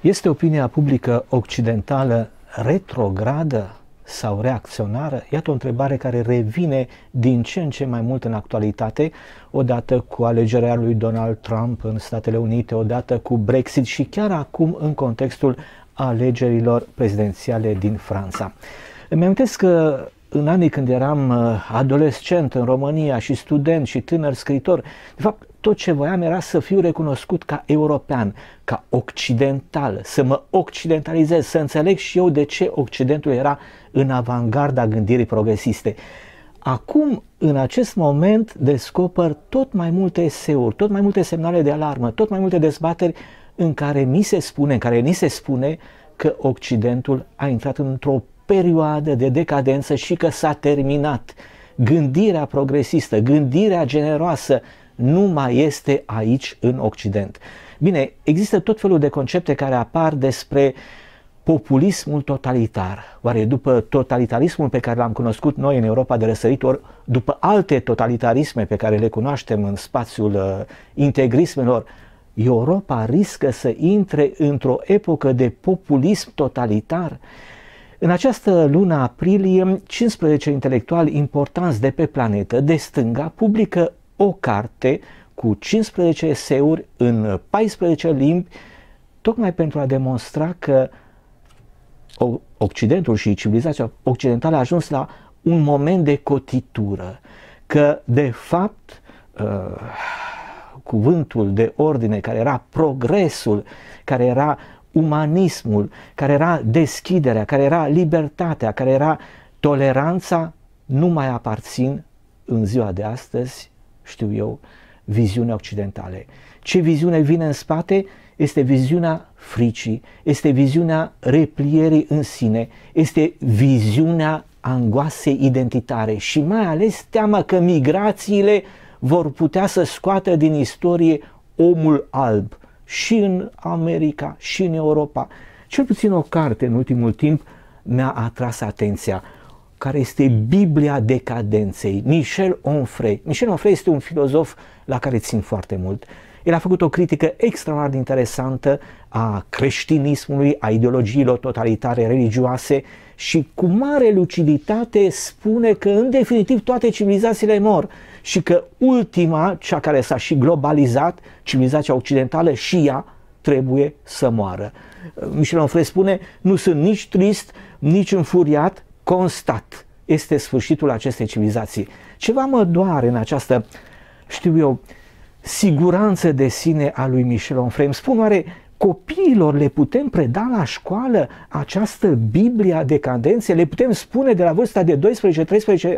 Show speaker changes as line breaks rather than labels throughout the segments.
Este opinia publică occidentală retrogradă sau reacționară? Iată o întrebare care revine din ce în ce mai mult în actualitate, odată cu alegerea lui Donald Trump în Statele Unite, odată cu Brexit și chiar acum în contextul alegerilor prezidențiale din Franța. Îmi amintesc că în anii când eram uh, adolescent în România și student și tânăr scritor, de fapt tot ce voiam era să fiu recunoscut ca european, ca occidental, să mă occidentalizez, să înțeleg și eu de ce Occidentul era în avangarda gândirii progresiste. Acum, în acest moment, descoper tot mai multe eseuri, tot mai multe semnale de alarmă, tot mai multe dezbateri în care mi se spune, în care ni se spune că Occidentul a intrat într-o perioadă de decadență și că s-a terminat. Gândirea progresistă, gândirea generoasă, nu mai este aici în Occident. Bine, există tot felul de concepte care apar despre populismul totalitar. Oare după totalitarismul pe care l-am cunoscut noi în Europa de răsărit, ori după alte totalitarisme pe care le cunoaștem în spațiul uh, integrismelor, Europa riscă să intre într-o epocă de populism totalitar? În această lună aprilie, 15 intelectuali importanți de pe planetă, de stânga, publică o carte cu 15 eseuri în 14 limbi, tocmai pentru a demonstra că Occidentul și civilizația occidentală a ajuns la un moment de cotitură, că de fapt uh, cuvântul de ordine care era progresul, care era umanismul, care era deschiderea, care era libertatea, care era toleranța, nu mai aparțin în ziua de astăzi știu eu, viziune occidentale. Ce viziune vine în spate este viziunea fricii, este viziunea replierii în sine, este viziunea angoasei identitare și mai ales teama că migrațiile vor putea să scoată din istorie omul alb și în America și în Europa. Cel puțin o carte în ultimul timp mi-a atras atenția care este Biblia decadenței, Michel Onfray. Michel Onfray este un filozof la care țin foarte mult. El a făcut o critică extraordinar de interesantă a creștinismului, a ideologiilor totalitare religioase și cu mare luciditate spune că în definitiv toate civilizațiile mor și că ultima, cea care s-a și globalizat, civilizația occidentală și ea trebuie să moară. Michel Onfray spune, nu sunt nici trist, nici înfuriat, constat, este sfârșitul acestei civilizații. Ceva mă doare în această, știu eu, siguranță de sine a lui Michel Onfray. Îmi spun oare copiilor le putem preda la școală această Biblia decadenței. Le putem spune de la vârsta de 12-13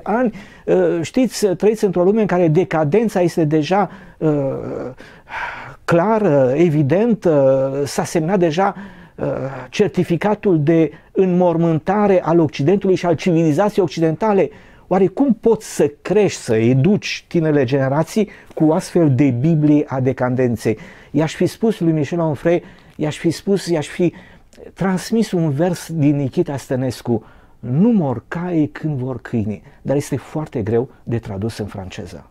ani, ă, știți, trăiți într-o lume în care decadența este deja ă, clară, evidentă, s-a semnat deja uh, Uh, certificatul de înmormântare al Occidentului și al civilizației occidentale. Oare cum poți să crești, să educi tinele generații cu astfel de Biblie a decadenței? I-aș fi spus lui Michel Onfray, i-aș fi spus, i-aș fi transmis un vers din Nikita Stănescu, nu mor caii când vor câinii, dar este foarte greu de tradus în franceză.